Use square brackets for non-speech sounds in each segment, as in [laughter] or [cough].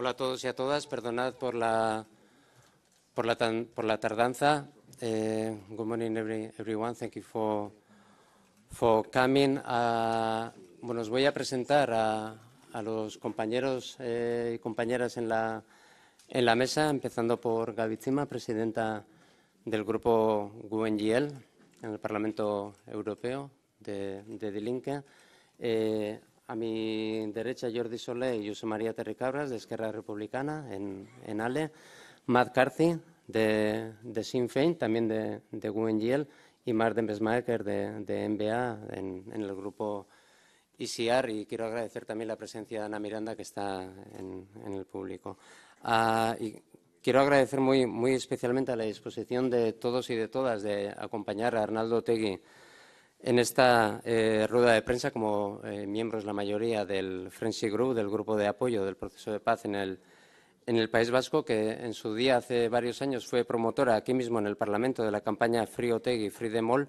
Hola a todos y a todas, perdonad por la, por la, tardanza. Eh, good morning everyone, thank you for, for coming. Ah, bueno, os voy a presentar a, los compañeros eh, y compañeras en la, en la mesa, empezando por Gaby Zima, presidenta del grupo GUE/NGL en el Parlamento Europeo de, de Linke. Eh, a mi derecha Jordi Solé y José María Terricabras de Esquerra Republicana en, en ALE. Matt Carthy de, de Sinn Féin, también de, de UNGL, y Martin Besmaeker de, de MBA en, en, el grupo ICR. E y quiero agradecer también la presencia de Ana Miranda que está en, en el público. Ah, y quiero agradecer muy, muy especialmente a la disposición de todos y de todas de acompañar a Arnaldo Tegui en esta eh, rueda de prensa, como eh, miembros la mayoría del Frenzy Group, del grupo de apoyo del proceso de paz en el, País Vasco, que en su día hace varios años fue promotora aquí mismo en el Parlamento de la campaña Free Otegi, Free Demol,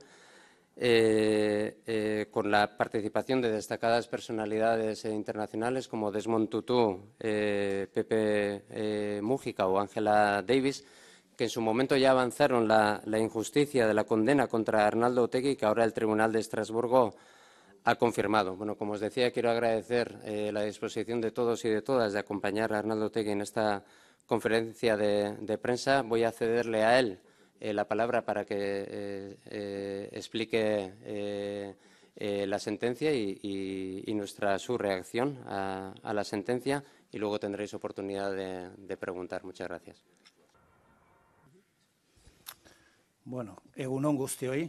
eh, con la participación de destacadas personalidades internacionales como Desmond Tutu, Pepe Mújica o Ángela Davis, que en su momento ya avanzaron la, injusticia de la condena contra Arnaldo Otegui, que ahora el Tribunal de Estrasburgo ha confirmado. Bueno, como os decía, quiero agradecer eh, la disposición de todos y de todas de acompañar a Arnaldo Otegui en esta conferencia de, prensa. Voy a cederle a él eh, la palabra para que eh, explique la sentencia y, nuestra su reacción a, la sentencia y luego tendréis oportunidad de preguntar. Muchas gracias. Bueno, egunon guztioi,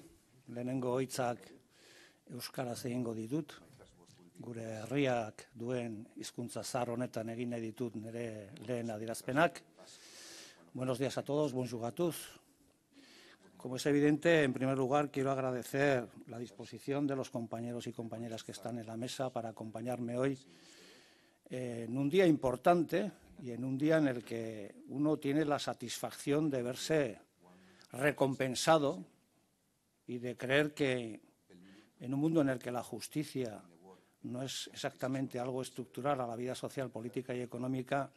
lehenengo hitzak euskaraz egingo ditut. Gure herriak duen hizkuntza zar honetan egin nahi ditut Buenos días a todos, buen Como es evidente, en primer lugar quiero agradecer la disposición de los compañeros y compañeras que están en la mesa para acompañarme hoy en un día importante y en un día en el que uno tiene la satisfacción de verse recompensado y de creer que en un mundo en el que la justicia no es exactamente algo estructural a la vida social, política y económica,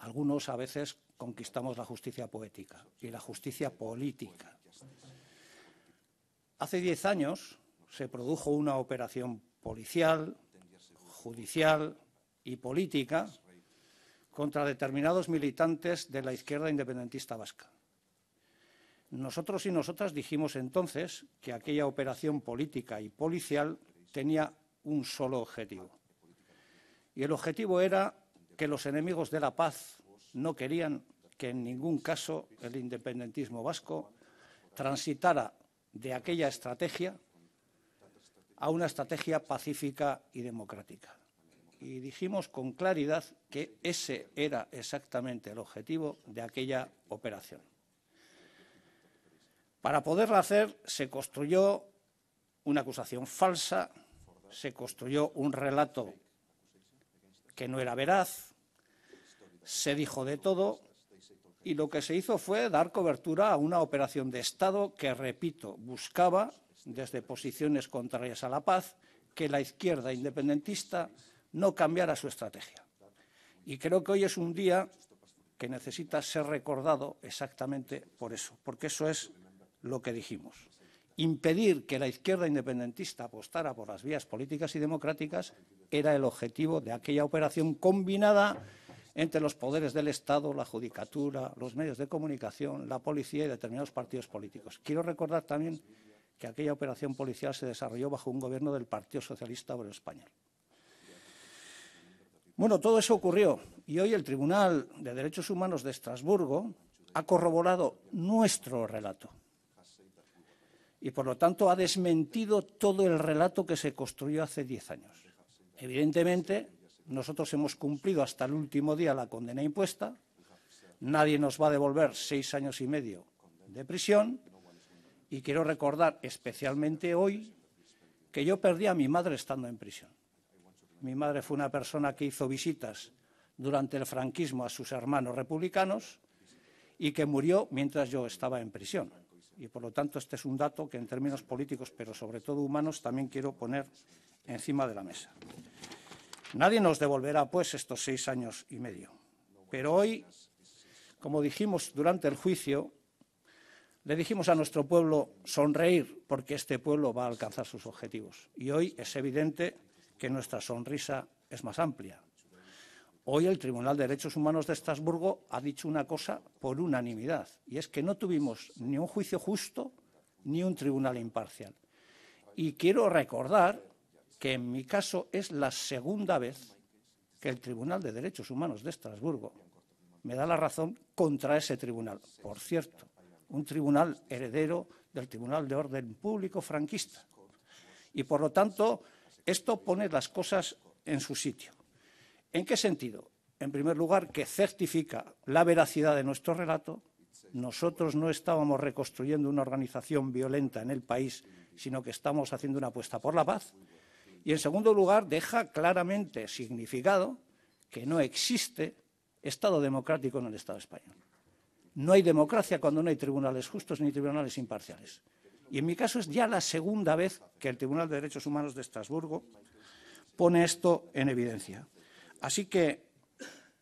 algunos a veces conquistamos la justicia poética y la justicia política. Hace diez años se produjo una operación policial, judicial y política contra determinados militantes de la izquierda independentista vasca. Nosotros y nosotras dijimos entonces que aquella operación política y policial tenía un solo objetivo. Y el objetivo era que los enemigos de la paz no querían que en ningún caso el independentismo vasco transitara de aquella estrategia a una estrategia pacífica y democrática. Y dijimos con claridad que ese era exactamente el objetivo de aquella operación. Para poderlo hacer se construyó una acusación falsa, se construyó un relato que no era veraz, se dijo de todo y lo que se hizo fue dar cobertura a una operación de Estado que, repito, buscaba, desde posiciones contrarias a la paz, que la izquierda independentista no cambiara su estrategia. Y creo que hoy es un día que necesita ser recordado exactamente por eso, porque eso es lo que dijimos. Impedir que la izquierda independentista apostara por las vías políticas y democráticas era el objetivo de aquella operación combinada entre los poderes del Estado, la judicatura, los medios de comunicación, la policía y determinados partidos políticos. Quiero recordar también que aquella operación policial se desarrolló bajo un gobierno del Partido Socialista Obrero Español. Bueno, todo eso ocurrió y hoy el Tribunal de Derechos Humanos de Estrasburgo ha corroborado nuestro relato y por lo tanto ha desmentido todo el relato que se construyó hace diez años. Evidentemente, nosotros hemos cumplido hasta el último día la condena impuesta, nadie nos va a devolver seis años y medio de prisión y quiero recordar especialmente hoy que yo perdí a mi madre estando en prisión. Mi madre fue una persona que hizo visitas durante el franquismo a sus hermanos republicanos y que murió mientras yo estaba en prisión. Y por lo tanto, este es un dato que en términos políticos, pero sobre todo humanos, también quiero poner encima de la mesa. Nadie nos devolverá, pues, estos seis años y medio. Pero hoy, como dijimos durante el juicio, le dijimos a nuestro pueblo sonreír porque este pueblo va a alcanzar sus objetivos. Y hoy es evidente que nuestra sonrisa es más amplia. Hoy el Tribunal de Derechos Humanos de Estrasburgo ha dicho una cosa por unanimidad, y es que no tuvimos ni un juicio justo ni un tribunal imparcial. Y quiero recordar que en mi caso es la segunda vez que el Tribunal de Derechos Humanos de Estrasburgo me da la razón contra ese tribunal. Por cierto, un tribunal heredero del Tribunal de Orden Público franquista. Y por lo tanto, esto pone las cosas en su sitio. ¿En qué sentido? En primer lugar, que certifica la veracidad de nuestro relato. Nosotros no estábamos reconstruyendo una organización violenta en el país, sino que estamos haciendo una apuesta por la paz. Y, en segundo lugar, deja claramente significado que no existe Estado democrático en el Estado español. No hay democracia cuando no hay tribunales justos ni tribunales imparciales. Y en mi caso es ya la segunda vez que el Tribunal de Derechos Humanos de Estrasburgo pone esto en evidencia. Así que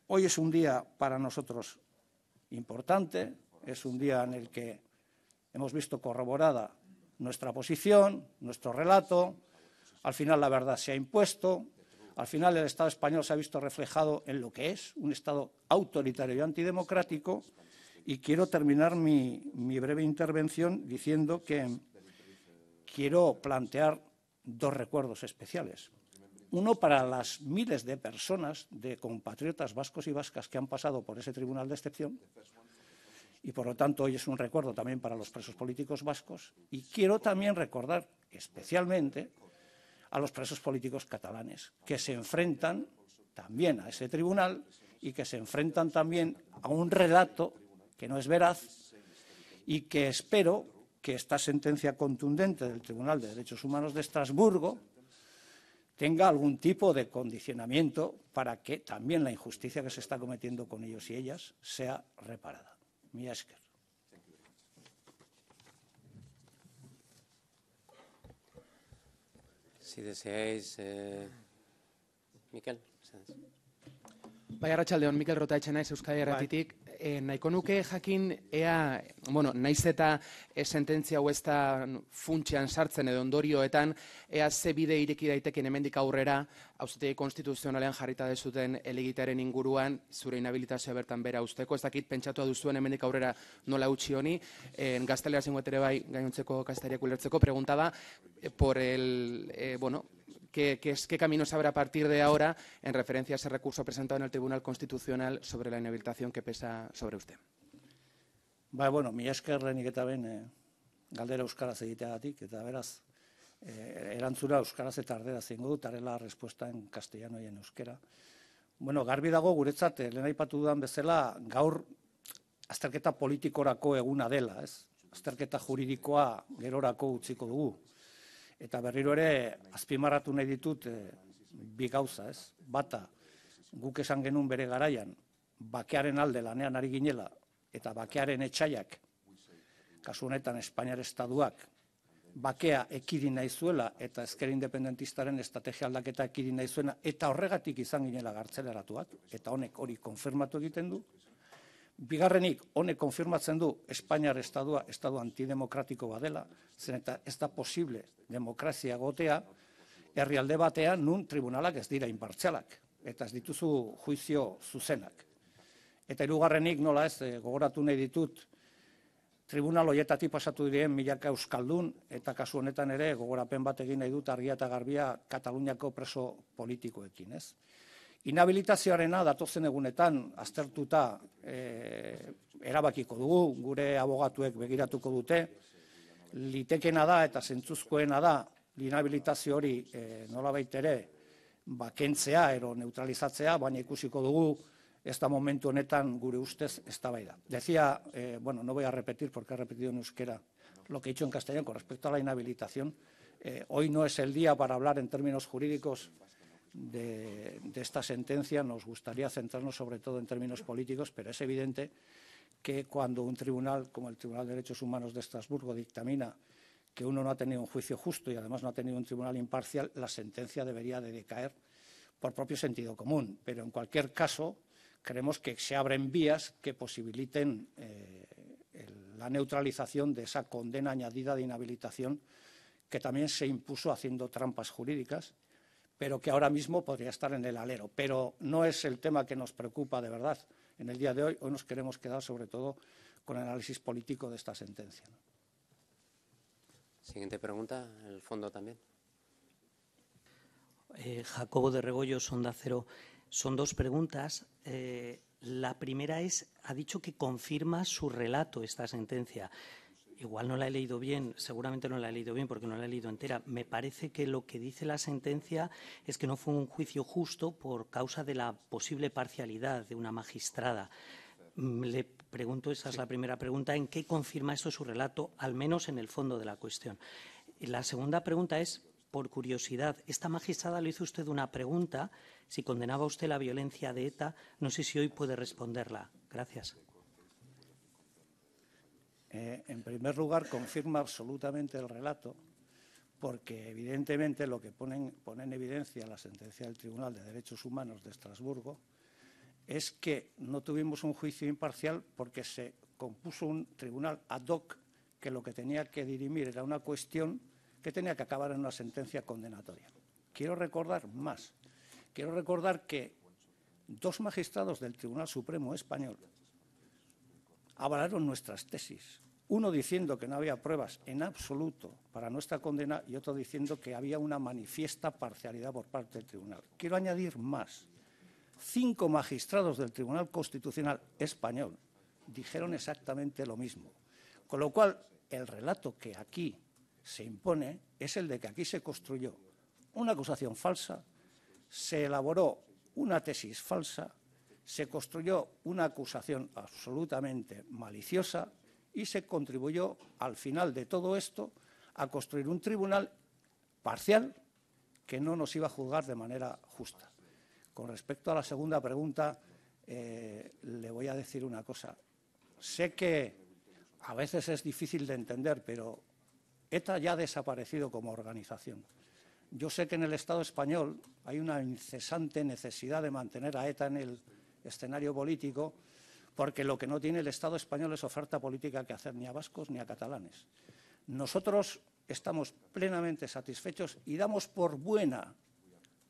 hoy es un día para nosotros importante, es un día en el que hemos visto corroborada nuestra posición, nuestro relato, al final la verdad se ha impuesto, al final el Estado español se ha visto reflejado en lo que es un Estado autoritario y antidemocrático y quiero terminar mi, breve intervención diciendo que quiero plantear dos recuerdos especiales uno para las miles de personas, de compatriotas vascos y vascas que han pasado por ese tribunal de excepción. Y por lo tanto, hoy es un recuerdo también para los presos políticos vascos. Y quiero también recordar especialmente a los presos políticos catalanes, que se enfrentan también a ese tribunal y que se enfrentan también a un relato que no es veraz y que espero que esta sentencia contundente del Tribunal de Derechos Humanos de Estrasburgo tenga algún tipo de condicionamiento para que también la injusticia que se está cometiendo con ellos y ellas sea reparada. Mi Si deseáis, eh, Miquel. Mikel Euskadi e, nahiko nuke jakin, ea, bueno, naiz eta e, sententzia hau ez da funtsian sartzen edo ondorioetan, ea ze bide ireki daiteken hemendik aurrera, hauzatik konstituzionalean jarrita dezuten elegitaren inguruan, zure inabilitazioa bertan bera usteko, ez dakit pentsatu duzuen hemendik aurrera nola utzi honi, e, eh, gaztelera zingotere bai gainontzeko kastariak ulertzeko, preguntaba, e, por el, bueno, qué, qué, es, qué camino se partir de ahora en referencia a ese recurso presentado en el Tribunal Constitucional sobre la inhabilitación que pesa sobre usted. Ba, bueno, mi eskerrenik eta ben, eh, galdera euskaraz egiteagatik, eta beraz, eh, erantzura euskaraz eta ardera zingo dut, arela respuestaen en euskera. Bueno, garbi dago guretzat, eh, dudan bezala, gaur azterketa politikorako eguna dela, ez? Azterketa juridikoa gerorako utziko dugu. Eta berriro ere, azpimarratu nahi ditut eh, bi gauza, ez? Bata, guk esan genuen bere garaian, bakearen alde lanean ari ginela, eta bakearen etxaiak, kasu honetan Espainiar Estaduak, bakea ekidin nahi zuela, eta ezker independentistaren estrategia aldaketa ekidin nahi zuena, eta horregatik izan ginela gartzeleratuak, eta honek hori konfirmatu egiten du, Bigarrenik, honek konfirmatzen du Espainiar estadua, estadu antidemokratiko badela, zen eta ez da posible demokrazia gotea, herrialde batean nun tribunalak ez dira inpartzialak, eta ez dituzu juizio zuzenak. Eta irugarrenik nola ez, eh, gogoratu nahi ditut, tribunal hoietati pasatu diren milaka euskaldun, eta kasu honetan ere gogorapen bat egin nahi dut argia eta garbia Kataluniako preso politikoekin, ez? Inabilitazioarena datozen egunetan aztertuta e, erabakiko dugu, gure abogatuek begiratuko dute, litekena da eta zentzuzkoena da inabilitazio hori e, nolabait ere bakentzea ero neutralizatzea, baina ikusiko dugu ez da momentu honetan gure ustez ez da bai da. Dezia, eh, bueno, no voy a repetir porque he repetido en euskera lo que he dicho en castellano con respecto a la inhabilitación. Eh, hoy no es el día para hablar en términos jurídicos de, esta sentencia nos gustaría centrarnos sobre todo en términos políticos, pero es evidente que cuando un tribunal como el Tribunal de Derechos Humanos de Estrasburgo dictamina que uno no ha tenido un juicio justo y además no ha tenido un tribunal imparcial, la sentencia debería de decaer por propio sentido común. Pero en cualquier caso, creemos que se abren vías que posibiliten eh, la neutralización de esa condena añadida de inhabilitación que también se impuso haciendo trampas jurídicas pero que ahora mismo podría estar en el alero. Pero no es el tema que nos preocupa de verdad en el día de hoy. Hoy nos queremos quedar sobre todo con el análisis político de esta sentencia. Siguiente pregunta, el fondo también. Eh, Jacobo de Regoyos, Sonda Cero. Son dos preguntas. Eh, la primera es, ha dicho que confirma su relato esta sentencia igual no la he leído bien, seguramente no la he leído bien porque no la he leído entera, me parece que lo que dice la sentencia es que no fue un juicio justo por causa de la posible parcialidad de una magistrada. Mm, le pregunto, esa es la primera pregunta, ¿en qué confirma esto su relato, al menos en el fondo de la cuestión? la segunda pregunta es, por curiosidad, esta magistrada le hizo usted una pregunta, si condenaba usted la violencia de ETA, no sé si hoy puede responderla. Gracias. Eh, en primer lugar, confirma absolutamente el relato, porque evidentemente lo que ponen, pone en evidencia la sentencia del Tribunal de Derechos Humanos de Estrasburgo es que no tuvimos un juicio imparcial porque se compuso un tribunal ad hoc que lo que tenía que dirimir era una cuestión que tenía que acabar en una sentencia condenatoria. Quiero recordar más. Quiero recordar que dos magistrados del Tribunal Supremo español avalaron nuestras tesis uno diciendo que no había pruebas en absoluto para nuestra condena y otro diciendo que había una manifiesta parcialidad por parte del tribunal. Quiero añadir más. Cinco magistrados del Tribunal Constitucional español dijeron exactamente lo mismo. Con lo cual, el relato que aquí se impone es el de que aquí se construyó una acusación falsa, se elaboró una tesis falsa, se construyó una acusación absolutamente maliciosa y se contribuyó al final de todo esto a construir un tribunal parcial que no nos iba a juzgar de manera justa. Con respecto a la segunda pregunta, eh, le voy a decir una cosa. Sé que a veces es difícil de entender, pero ETA ya ha desaparecido como organización. Yo sé que en el Estado español hay una incesante necesidad de mantener a ETA en el escenario político porque lo que no tiene el Estado español es oferta política que hacer ni a vascos ni a catalanes. Nosotros estamos plenamente satisfechos y damos por buena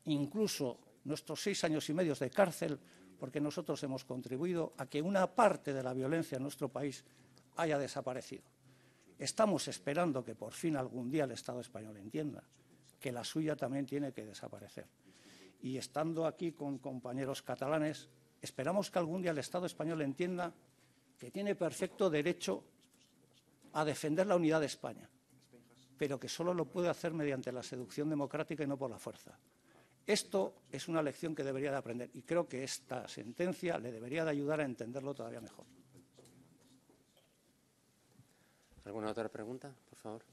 incluso nuestros seis años y medio de cárcel porque nosotros hemos contribuido a que una parte de la violencia en nuestro país haya desaparecido. Estamos esperando que por fin algún día el Estado español entienda que la suya también tiene que desaparecer. Y estando aquí con compañeros catalanes, Esperamos que algún día el Estado español entienda que tiene perfecto derecho a defender la unidad de España, pero que solo lo puede hacer mediante la seducción democrática y no por la fuerza. Esto es una lección que debería de aprender y creo que esta sentencia le debería de ayudar a entenderlo todavía mejor. ¿Alguna otra pregunta, por favor?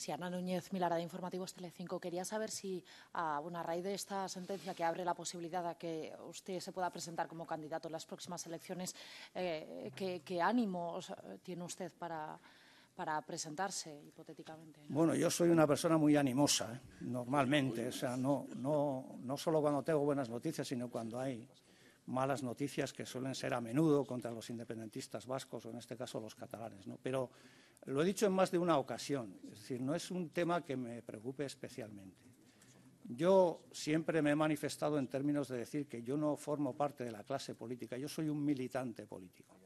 Si Ana Núñez Milara de Informativos Telecinco quería saber si, a, una raíz de esta sentencia que abre la posibilidad a que usted se pueda presentar como candidato en las próximas elecciones, eh, ¿qué, qué ánimos eh, tiene usted para, para presentarse hipotéticamente? Bueno, yo soy una persona muy animosa, ¿eh? normalmente. O sea, no, no, no solo cuando tengo buenas noticias, sino cuando hay malas noticias que suelen ser a menudo contra los independentistas vascos o en este caso los catalanes. ¿no? Pero lo he dicho en más de una ocasión, es decir, no es un tema que me preocupe especialmente. Yo siempre me he manifestado en términos de decir que yo no formo parte de la clase política, yo soy un militante político.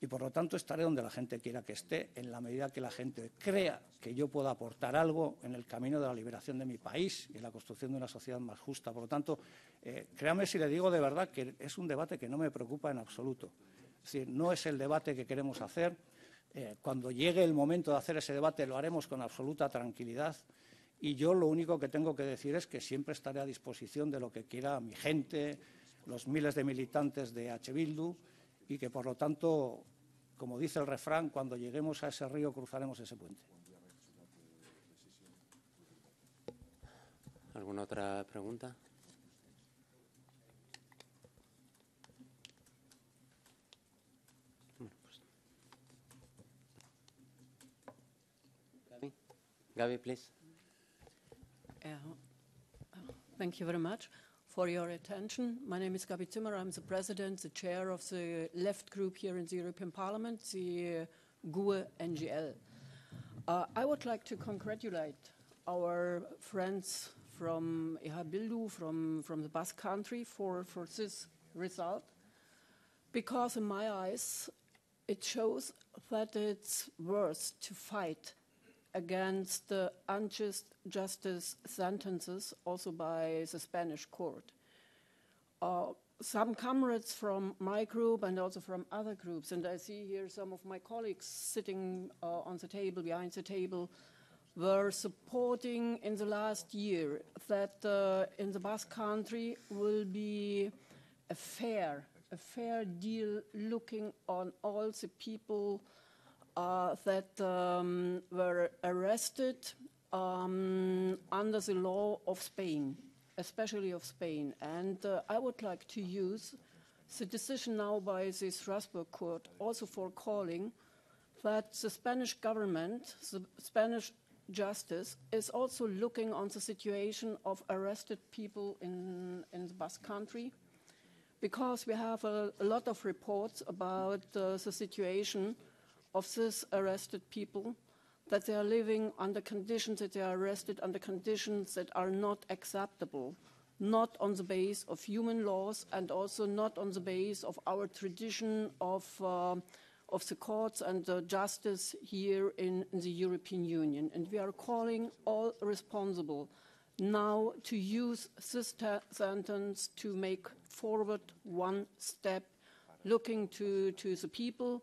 Y por lo tanto estaré donde la gente quiera que esté, en la medida que la gente crea que yo pueda aportar algo en el camino de la liberación de mi país y en la construcción de una sociedad más justa. Por lo tanto, eh, créame si le digo de verdad que es un debate que no me preocupa en absoluto. Es decir, no es el debate que queremos hacer eh, cuando llegue el momento de hacer ese debate lo haremos con absoluta tranquilidad y yo lo único que tengo que decir es que siempre estaré a disposición de lo que quiera mi gente, los miles de militantes de H. Bildu y que, por lo tanto, como dice el refrán, cuando lleguemos a ese río cruzaremos ese puente. ¿Alguna otra pregunta? Gabi, please. Uh, thank you very much for your attention. My name is Gabi Zimmer. I'm the president, the chair of the left group here in the European Parliament, the uh, GUE NGL. Uh, I would like to congratulate our friends from Ihabildu, from, from the Basque country, for, for this result, because in my eyes, it shows that it's worth to fight against unjust justice sentences, also by the Spanish court. Uh, some comrades from my group and also from other groups, and I see here some of my colleagues sitting uh, on the table, behind the table, were supporting in the last year that uh, in the Basque country will be a fair, a fair deal looking on all the people uh, that um, were arrested um, under the law of Spain, especially of Spain. And uh, I would like to use the decision now by the Strasbourg court also for calling that the Spanish government, the Spanish justice, is also looking on the situation of arrested people in, in the Basque country because we have a, a lot of reports about uh, the situation of these arrested people, that they are living under conditions, that they are arrested under conditions that are not acceptable, not on the base of human laws and also not on the base of our tradition of, uh, of the courts and the uh, justice here in, in the European Union. And we are calling all responsible now to use this sentence to make forward one step, looking to, to the people,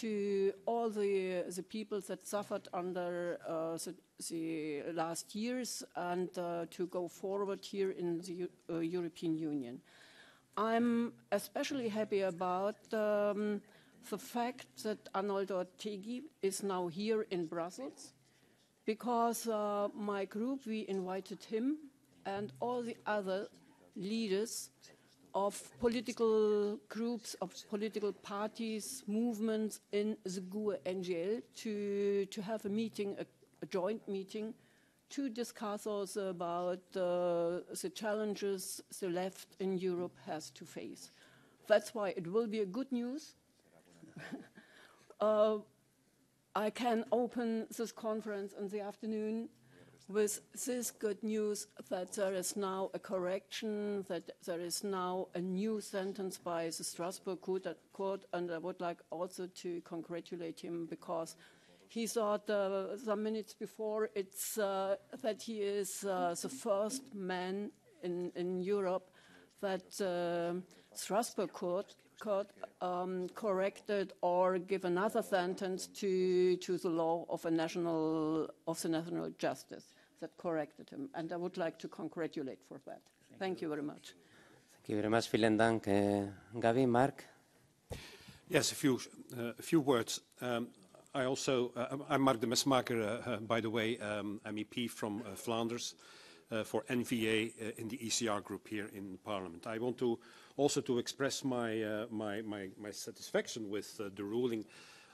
to all the, the people that suffered under uh, the, the, last years and uh, to go forward here in the uh, European Union. I'm especially happy about um, the fact that Arnoldo Ortegi is now here in Brussels because uh, my group, we invited him and all the other leaders of political groups, of political parties, movements in the GUE NGL to, to have a meeting, a, a joint meeting, to discuss also about uh, the challenges the left in Europe has to face. That's why it will be a good news. [laughs] uh, I can open this conference in the afternoon with this good news that there is now a correction, that there is now a new sentence by the Strasbourg uh, court, and I would like also to congratulate him because he thought uh, some minutes before it's uh, that he is uh, the first man in, in Europe that uh, Strasbourg court, court um, corrected or give another sentence to, to the law of, national, of the national justice that corrected him, and I would like to congratulate for that. Thank, Thank you. very much. Thank you very much. Vielen Dank, uh, Gavi. Mark. Yes, a few uh, a few words. Um, I also uh, I'm Mark de Mesmaker, uh, uh, by the way, um, MEP from uh, Flanders. for NVA in the ECR group here in Parliament. I want to also to express my my, my, my, satisfaction with the ruling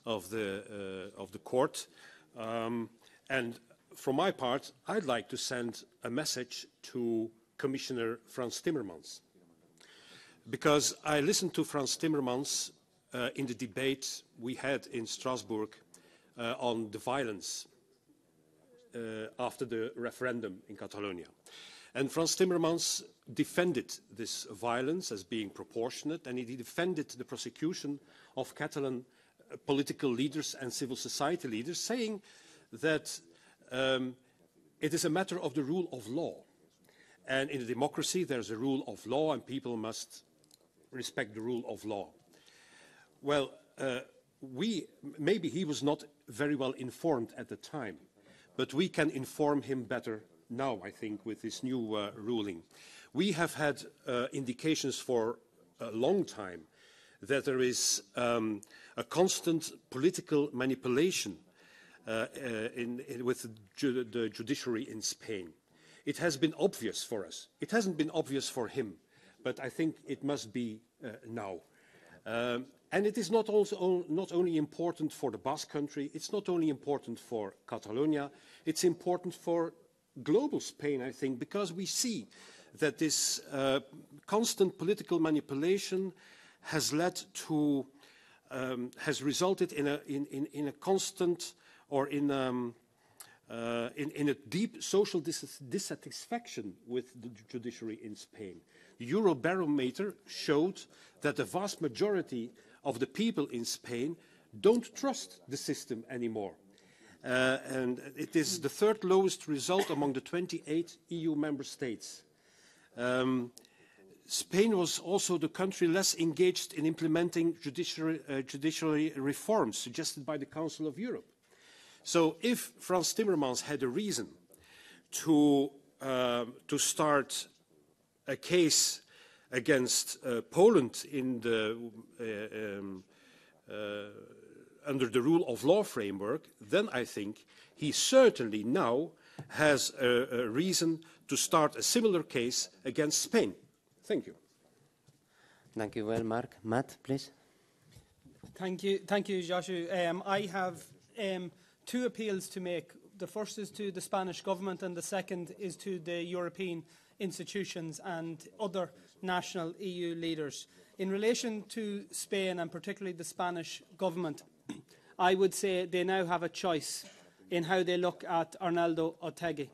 of the of the court, um, and for my part, I'd like to send a message to Commissioner Franz Timmermans. Because I listened to Franz Timmermans uh, in the debate we had in Strasbourg uh, on the violence uh, after the referendum in Catalonia. And Franz Timmermans defended this violence as being proportionate, and he defended the prosecution of Catalan uh, political leaders and civil society leaders, saying that um, it is a matter of the rule of law. And in a democracy, there's a rule of law, and people must respect the rule of law. Well, uh, we, maybe he was not very well informed at the time, but we can inform him better now, I think, with this new uh, ruling. We have had uh, indications for a long time that there is um, a constant political manipulation uh, uh, in, in, with ju the judiciary in Spain. It has been obvious for us. It hasn't been obvious for him, but I think it must be uh, now. Um, and it is not, also, not only important for the Basque country, it's not only important for Catalonia, it's important for global Spain, I think, because we see that this uh, constant political manipulation has led to, um, has resulted in a, in, in, in a constant or in, um, uh, in, in, a deep social dis dissatisfaction with the judiciary in Spain. The Eurobarometer showed that the vast majority of the people in Spain don't trust the system anymore. Uh, and it is the third lowest result among the 28 EU member states. Um, Spain was also the country less engaged in implementing judiciary, uh, judiciary reforms suggested by the Council of Europe. So if Franz Timmermans had a reason to, uh, to start a case against uh, Poland the, uh, um, uh, under the rule of law framework, then I think he certainly now has a, a reason to start a similar case against Spain. Thank you. Thank you well, Mark, Matt, please. Thank you, thank you, Joshua. Um, I have um, two appeals to make. The first is to the Spanish government and the second is to the European institutions and other national EU leaders. In relation to Spain and particularly the Spanish government, I would say they now have a choice in how they look at Arnaldo Otegi.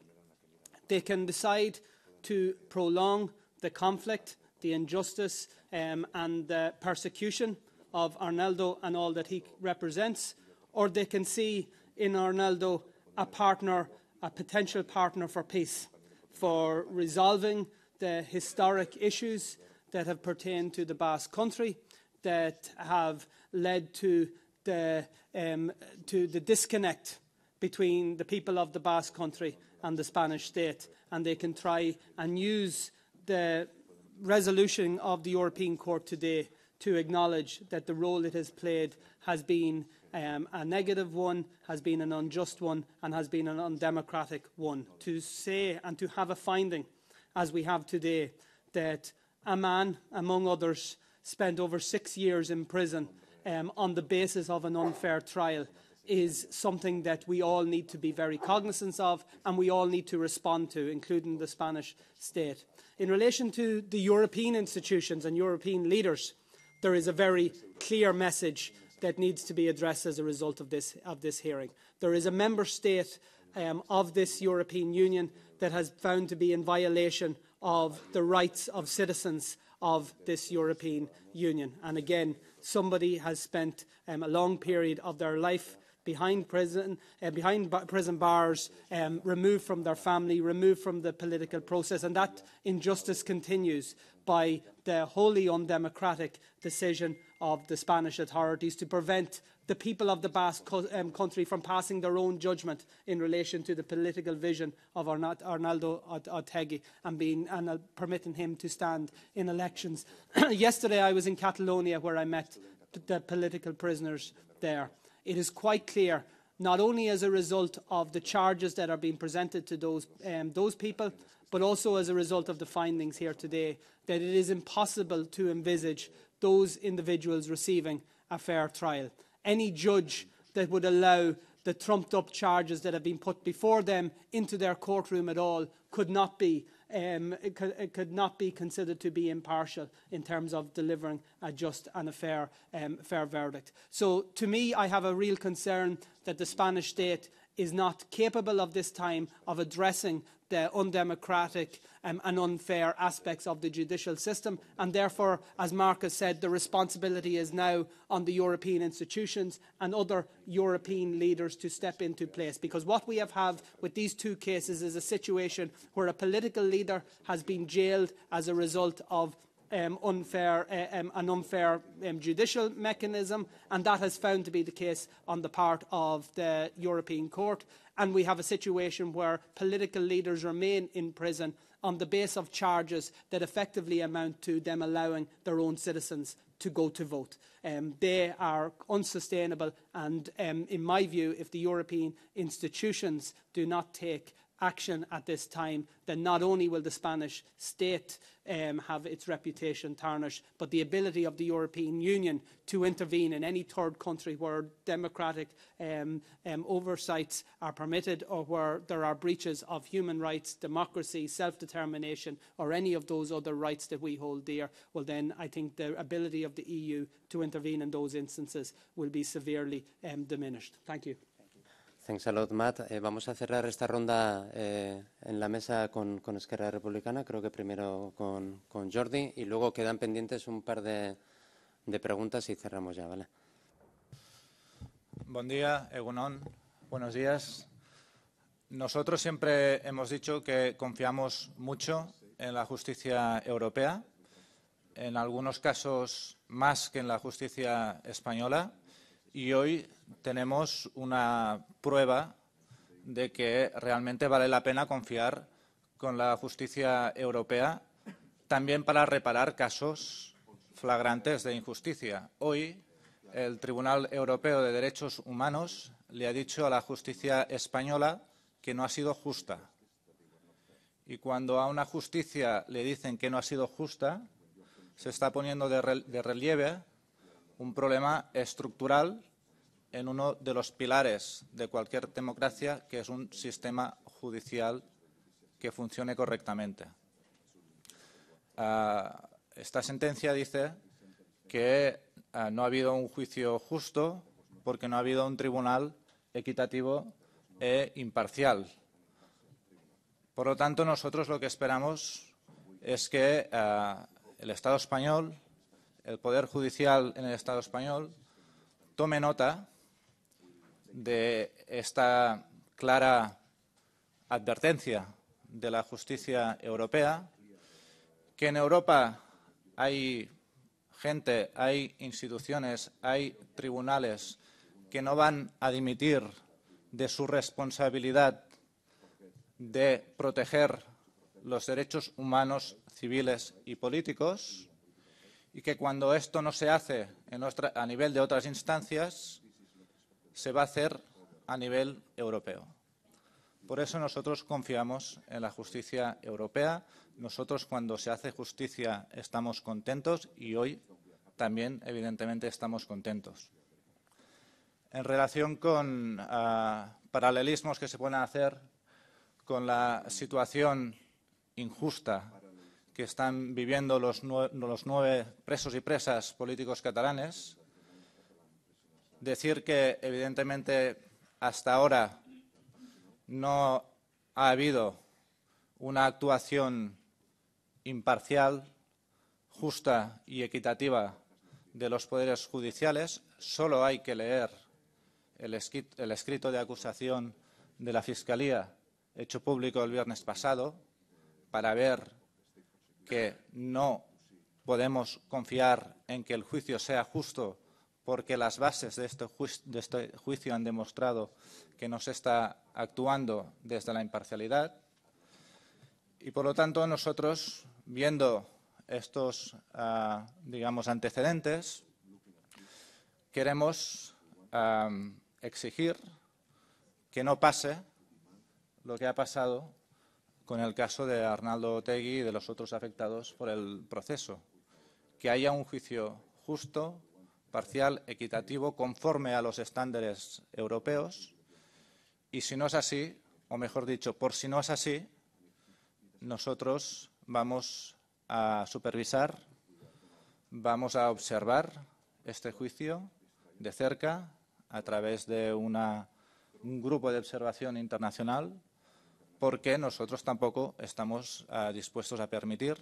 They can decide to prolong the conflict, the injustice um, and the persecution of Arnaldo and all that he represents, or they can see in Arnaldo a partner, a potential partner for peace, for resolving the historic issues that have pertained to the Basque country, that have led to the, um, to the disconnect between the people of the Basque country and the Spanish state. And they can try and use the resolution of the European Court today to acknowledge that the role it has played has been um, a negative one, has been an unjust one, and has been an undemocratic one. To say and to have a finding, as we have today, that a man, among others, spent over six years in prison um, on the basis of an unfair trial is something that we all need to be very cognizant of and we all need to respond to, including the Spanish state. In relation to the European institutions and European leaders, there is a very clear message that needs to be addressed as a result of this, of this hearing. There is a member state um, of this European Union that has found to be in violation of the rights of citizens of this European Union. And again, somebody has spent um, a long period of their life behind prison, uh, behind prison bars, um, removed from their family, removed from the political process. And that injustice continues by the wholly undemocratic decision of the Spanish authorities to prevent the people of the Basque co um, country from passing their own judgment in relation to the political vision of Arna- Arnaldo Otegi and, being, and uh, permitting him to stand in elections. [clears throat] Yesterday, I was in Catalonia where I met the political prisoners there. It is quite clear, not only as a result of the charges that are being presented to those, um, those people, but also as a result of the findings here today, that it is impossible to envisage those individuals receiving a fair trial. Any judge that would allow the trumped up charges that have been put before them into their courtroom at all could not be um, it could, it uh, could, not be considered to be impartial in terms of delivering a just and a fair, um, fair verdict. So, to me, I have a real concern that the Spanish state is not capable of this time of addressing the undemocratic um, and unfair aspects of the judicial system. And therefore, as Marcus said, the responsibility is now on the European institutions and other European leaders to step into place. Because what we have had with these two cases is a situation where a political leader has been jailed as a result of um, unfair, uh, um, an unfair um, judicial mechanism, and that has found to be the case on the part of the European Court. And we have a situation where political leaders remain in prison on the basis of charges that effectively amount to them allowing their own citizens to go to vote. Um, they are unsustainable, and um, in my view, if the European institutions do not take action at this time, then not only will the Spanish state um, have its reputation tarnished, but the ability of the European Union to intervene in any third country where democratic um, um, oversights are permitted or where there are breaches of human rights, democracy, self-determination, or any of those other rights that we hold dear, well then I think the ability of the EU to intervene in those instances will be severely um, diminished. Thank you. Thanks Matt. Eh, vamos a cerrar esta ronda eh, en la mesa con, Esquerra Republicana, creo que primero con, Jordi, y luego quedan pendientes un par de, preguntas y cerramos ya, ¿vale? Buen día, Egunon. Buenos días. Nosotros siempre hemos dicho que confiamos mucho en la justicia europea, en algunos casos más que en la justicia española y hoy tenemos una prueba de que realmente vale la pena confiar con la justicia europea también para reparar casos flagrantes de injusticia. Hoy el Tribunal Europeo de Derechos Humanos le ha dicho a la justicia española que no ha sido justa. Y cuando a una justicia le dicen que no ha sido justa, se está poniendo de, relieve un problema estructural en uno de los pilares de cualquier democracia, que es un sistema judicial que funcione correctamente. Ah, esta sentencia dice que ah, no ha habido un juicio justo porque no ha habido un tribunal equitativo e imparcial. Por lo tanto, nosotros lo que esperamos es que ah, el Estado español el Poder Judicial en el Estado español tome nota de esta clara advertencia de la justicia europea, que en Europa hay gente, hay instituciones, hay tribunales que no van a dimitir de su responsabilidad de proteger los derechos humanos, civiles y políticos y que cuando esto no se hace a nivel de otras instancias, se va a hacer a nivel europeo. Por eso nosotros confiamos en la justicia europea. Nosotros cuando se hace justicia estamos contentos y hoy también evidentemente estamos contentos. En relación con ah, paralelismos que se pueden hacer con la situación injusta que están viviendo los nueve, los nueve presos y presas políticos catalanes. Decir que, evidentemente, hasta ahora no ha habido una actuación imparcial, justa y equitativa de los poderes judiciales. Solo hay que leer el, escrito de acusación de la Fiscalía hecho público el viernes pasado para ver que no podemos confiar en que el juicio sea justo porque las bases este de este, juicio han demostrado que no se está actuando desde la imparcialidad. Y por lo tanto, nosotros, viendo estos, ah, digamos, antecedentes, queremos ah, exigir que no pase lo que ha pasado con el caso de Arnaldo Otegui y de los otros afectados por el proceso. Que haya un juicio justo, parcial, equitativo, conforme a los estándares europeos. Y si no es así, o mejor dicho, por si no es así, nosotros vamos a supervisar, vamos a observar este juicio de cerca a través de un grupo de observación internacional porque nosotros tampoco estamos eh, dispuestos a permitir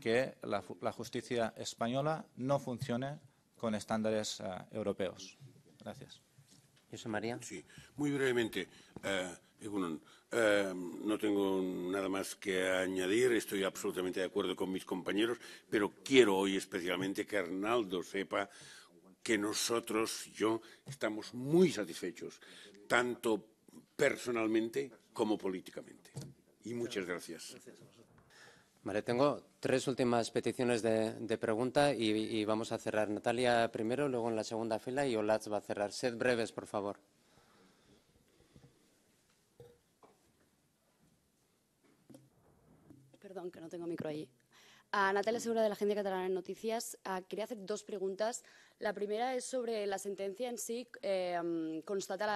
que la, justicia española no funcione con estándares eh, europeos. Gracias. María. Sí, muy brevemente. Eh, no tengo nada más que añadir. Estoy absolutamente de acuerdo con mis compañeros, pero quiero hoy especialmente que Arnaldo sepa que nosotros, yo, estamos muy satisfechos, tanto personalmente como políticamente. Y muchas gracias. Vale, tengo tres últimas peticiones de, pregunta y, vamos a cerrar. Natalia primero, luego en la segunda fila y Olatz va a cerrar. Sed breves, por favor. Perdón, que no tengo micro allí. A Natalia Segura de la Agencia Catalana de Noticias. Ah, quería hacer dos preguntas. La primera es sobre la sentencia en sí. Em, constata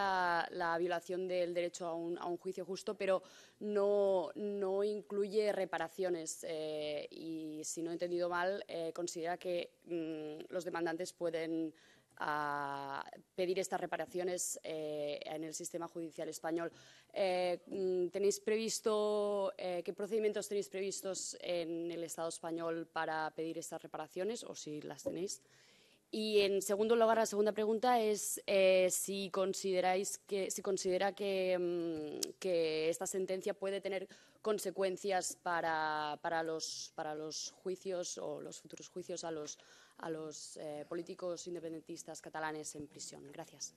la, violación del derecho a un, juicio justo, pero no, no incluye reparaciones. Eh, y si no he entendido mal, eh, considera que mm, los demandantes pueden a pedir estas reparaciones eh, en el sistema judicial español. Eh, mm, ¿Tenéis previsto eh, qué procedimientos tenéis previstos en el Estado español para pedir estas reparaciones o si las tenéis? Y en segundo lugar, la segunda pregunta es si consideráis que si considera mm, que, esta sentencia puede tener consecuencias para, para, los, para los juicios o los futuros juicios a los a los eh, políticos independentistas catalanes en prisión. Gracias.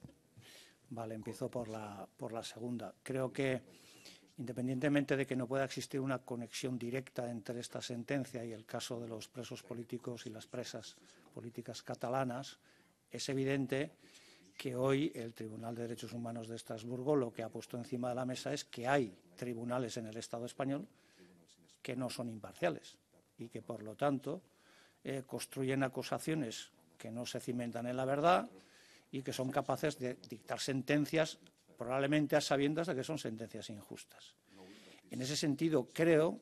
Vale, empiezo por la, por la segunda. Creo que, independientemente de que no pueda existir una conexión directa entre esta sentencia y el caso de los presos políticos y las presas políticas catalanas, es evidente que hoy el Tribunal de Derechos Humanos de Estrasburgo lo que ha puesto encima de la mesa es que hay tribunales en el Estado español que no son imparciales y que, por lo tanto, eh, construyen acusaciones que no se cimentan en la verdad y que son capaces de dictar sentencias probablemente a sabiendas de que son sentencias injustas. En ese sentido, creo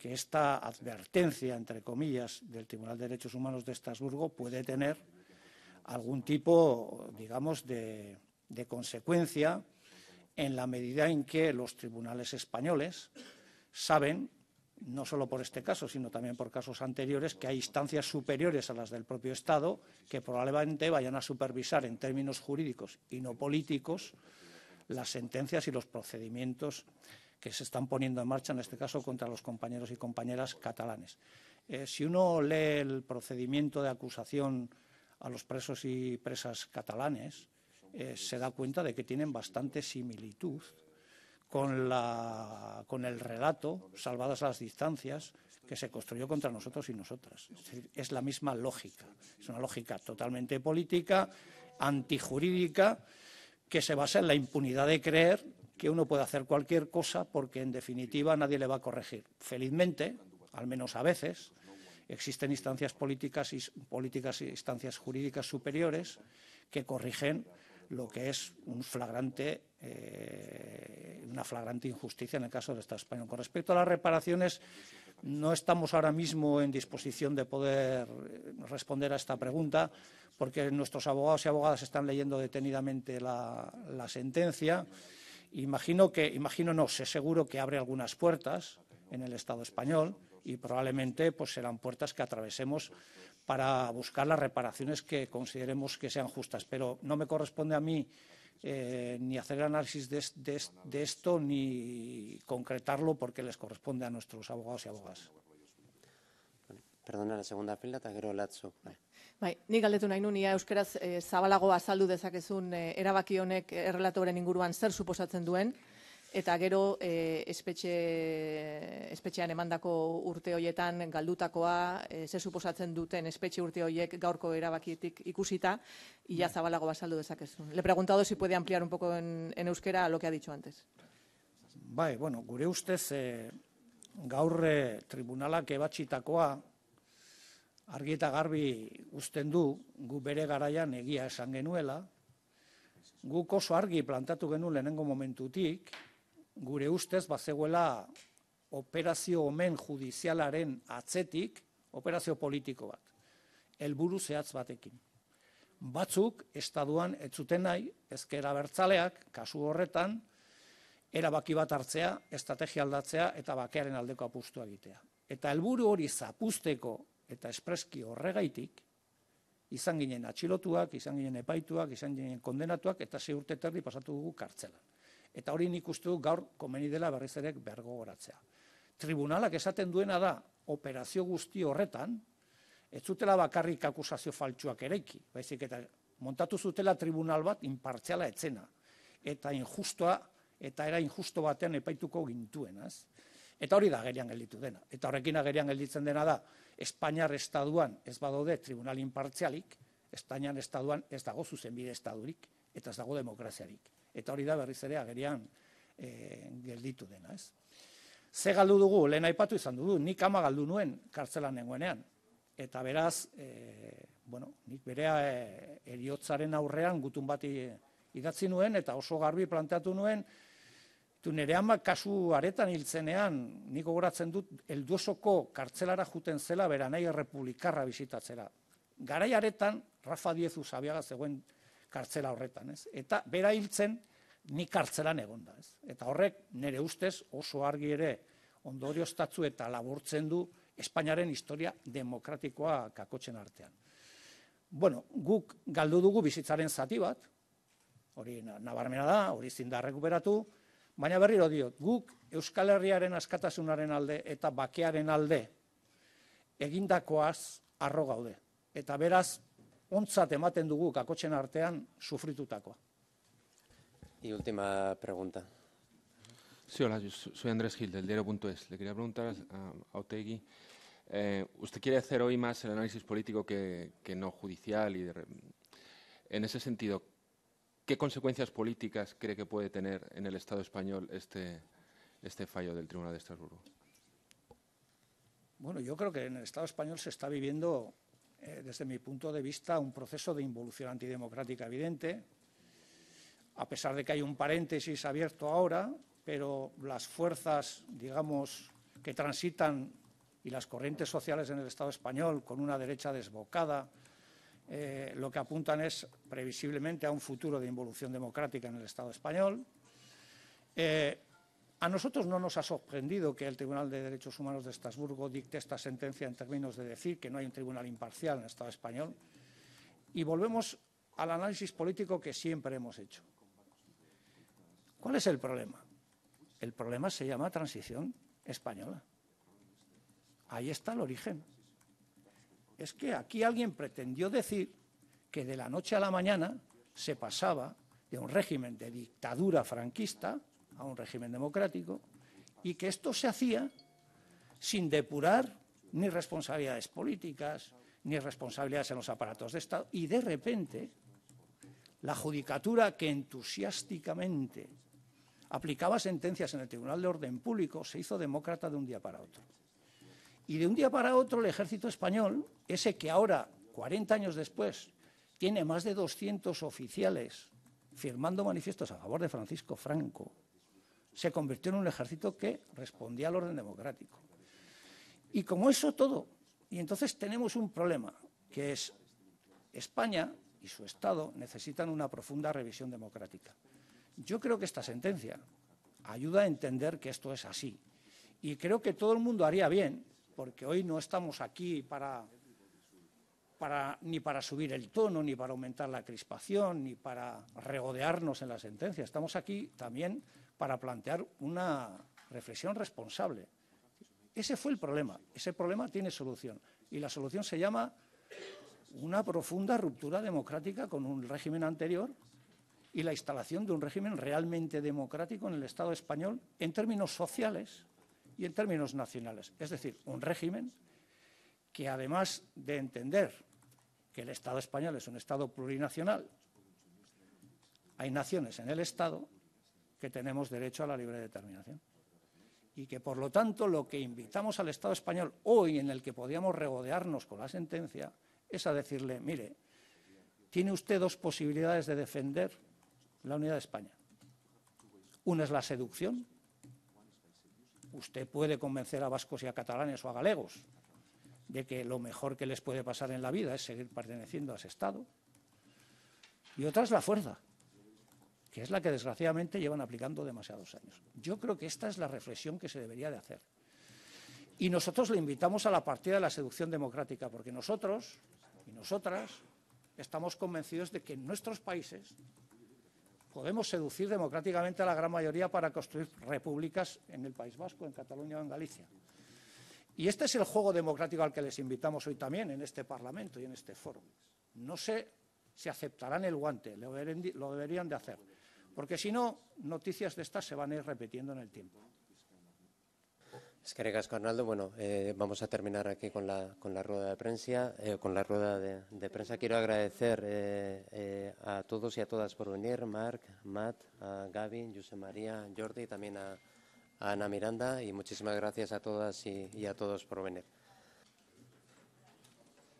que esta advertencia, entre comillas, del Tribunal de Derechos Humanos de Estrasburgo puede tener algún tipo, digamos, de, de consecuencia en la medida en que los tribunales españoles saben no solo por este caso, sino también por casos anteriores, que hay instancias superiores a las del propio Estado que probablemente vayan a supervisar en términos jurídicos y no políticos las sentencias y los procedimientos que se están poniendo en marcha, en este caso, contra los compañeros y compañeras catalanes. Eh, si uno lee el procedimiento de acusación a los presos y presas catalanes, eh, se da cuenta de que tienen bastante similitud con, la, con el relato, salvadas las distancias, que se construyó contra nosotros y nosotras. Es, la misma lógica, es una lógica totalmente política, antijurídica, que se basa en la impunidad de creer que uno puede hacer cualquier cosa porque, en definitiva, nadie le va a corregir. Felizmente, al menos a veces, existen instancias políticas y, políticas y instancias jurídicas superiores que corrigen lo que es flagrante, eh, una flagrante injusticia en el caso del Estado español. Con respecto a las reparaciones, no estamos ahora mismo en disposición de poder eh, responder a esta pregunta, porque nuestros abogados y abogadas están leyendo detenidamente la, sentencia. Imagino que, imagino no, sé seguro que abre algunas puertas en el Estado español y probablemente pues, serán puertas que atravesemos para buscar las reparaciones que consideremos que sean justas. Pero no me corresponde a mí eh, ni hacer el análisis de, esto ni concretarlo porque les corresponde a nuestros abogados y abogadas. Perdona, la segunda fila, Eta gero e, espetxe, espetxean emandako urte hoietan galdutakoa, eh, ze suposatzen duten espetxe urte hoiek gaurko erabakietik ikusita, ia bai. zabalago basaldu dezakezun. Le preguntado si puede ampliar un poco en, en euskera lo que ha dicho antes. Bai, bueno, gure ustez e, eh, gaurre tribunalak ebatxitakoa argi eta garbi uzten du gu bere garaian egia esan genuela, gu oso argi plantatu genuen lehenengo momentutik, gure ustez bazegoela operazio omen judizialaren atzetik operazio politiko bat. Elburu zehatz batekin. Batzuk estaduan ez zuten nahi ezkera bertzaleak kasu horretan erabaki bat hartzea, estrategia aldatzea eta bakearen aldeko apustua egitea. Eta helburu hori zapusteko eta espreski horregaitik izan ginen atxilotuak, izan ginen epaituak, izan ginen kondenatuak eta sei urte pasatu dugu kartzelan. Eta hori nik uste gaur komeni dela berriz ere bergo goratzea. Tribunalak esaten duena da operazio guzti horretan, ez zutela bakarrik akusazio faltsuak ereiki, baizik eta montatu zutela tribunal bat inpartziala etzena, eta injustoa, eta era injusto batean epaituko gintuenaz. Eta hori da gerian gelditu dena. Eta horrekin agerian gelditzen dena da, Espainiar estaduan ez badaude tribunal inpartzialik, Espainian estaduan ez dago zuzenbide estadurik, eta ez dago demokraziarik. Eta hori da berriz ere agerian e, gelditu dena, ez? Ze galdu dugu, lehen aipatu izan dugu, nik ama galdu nuen kartzelan nengoenean. Eta beraz, e, bueno, nik berea e, eh, eriotzaren aurrean gutun bati idatzi nuen, eta oso garbi planteatu nuen, Tu kasu aretan hiltzenean, nik gogoratzen dut, elduosoko kartzelara juten zela, bera nahi errepublikarra bisitatzera. Garai aretan, Rafa Diezu zabiaga zegoen kartzela horretan, ez? Eta bera hiltzen ni kartzelan egonda, ez? Eta horrek nire ustez oso argi ere ondorioztatzu eta laburtzen du Espainiaren historia demokratikoa kakotzen artean. Bueno, guk galdu dugu bizitzaren zati bat, hori nabarmena da, hori zindar recuperatu, baina berriro diot, guk Euskal Herriaren askatasunaren alde eta bakearen alde egindakoaz arro gaude. Eta beraz, ontzat ematen dugu cochen artean sufritutakoa. Y última pregunta. Sí, hola, yo soy Andrés Gil, del diario.es. Le quería preguntar a, Otegui, eh, usted quiere hacer hoy más el análisis político que, no judicial y en ese sentido, ¿qué consecuencias políticas cree que puede tener en el Estado español este, este fallo del Tribunal de Estrasburgo? Bueno, yo creo que en el Estado español se está viviendo eh, desde mi punto de vista, un proceso de involución antidemocrática evidente, a pesar de que hay un paréntesis abierto ahora, pero las fuerzas, digamos, que transitan y las corrientes sociales en el Estado español, con una derecha desbocada, eh, lo que apuntan es previsiblemente a un futuro de involución democrática en el Estado español. Eh, a nosotros no nos ha sorprendido que el Tribunal de Derechos Humanos de Estrasburgo dicte esta sentencia en términos de decir que no hay un tribunal imparcial en el Estado español. Y volvemos al análisis político que siempre hemos hecho. ¿Cuál es el problema? El problema se llama transición española. Ahí está el origen. Es que aquí alguien pretendió decir que de la noche a la mañana se pasaba de un régimen de dictadura franquista a un régimen democrático y que esto se hacía sin depurar ni responsabilidades políticas, ni responsabilidades en los aparatos de Estado. Y de repente, la judicatura que entusiásticamente aplicaba sentencias en el Tribunal de Orden Público se hizo demócrata de un día para otro. Y de un día para otro el ejército español, ese que ahora, 40 años después, tiene más de 200 oficiales firmando manifiestos a favor de Francisco Franco, se convirtió en un ejército que respondía al orden democrático. Y como eso todo, y entonces tenemos un problema, que es España y su Estado necesitan una profunda revisión democrática. Yo creo que esta sentencia ayuda a entender que esto es así. Y creo que todo el mundo haría bien, porque hoy no estamos aquí para, para, ni para subir el tono, ni para aumentar la crispación, ni para regodearnos en la sentencia. Estamos aquí también para plantear una reflexión responsable. Ese fue el problema. Ese problema tiene solución. Y la solución se llama una profunda ruptura democrática con un régimen anterior y la instalación de un régimen realmente democrático en el Estado español en términos sociales y en términos nacionales. Es decir, un régimen que además de entender que el Estado español es un Estado plurinacional, hay naciones en el Estado, que tenemos derecho a la libre determinación. Y que, por lo tanto, lo que invitamos al Estado español hoy, en el que podíamos regodearnos con la sentencia, es a decirle, mire, tiene usted dos posibilidades de defender la unidad de España. Una es la seducción. Usted puede convencer a vascos y a catalanes o a galegos de que lo mejor que les puede pasar en la vida es seguir perteneciendo a ese Estado. Y otra es la fuerza es la que desgraciadamente llevan aplicando demasiados años. Yo creo que esta es la reflexión que se debería de hacer. Y nosotros le invitamos a la partida de la seducción democrática, porque nosotros y nosotras estamos convencidos de que en nuestros países podemos seducir democráticamente a la gran mayoría para construir repúblicas en el País Vasco, en Cataluña o en Galicia. Y este es el juego democrático al que les invitamos hoy también en este Parlamento y en este foro. No sé si aceptarán el guante, lo deberían de hacer porque si no, noticias de estas se van a ir repitiendo en el tiempo. Es que Arnaldo. Bueno, eh, vamos a terminar aquí con la, con la rueda de prensa. Eh, con la rueda de, prensa quiero agradecer eh, a todos y a todas por venir, Marc, Matt, a Gaby, José María, Jordi, también a, Ana Miranda y muchísimas gracias a todas y a todos por venir.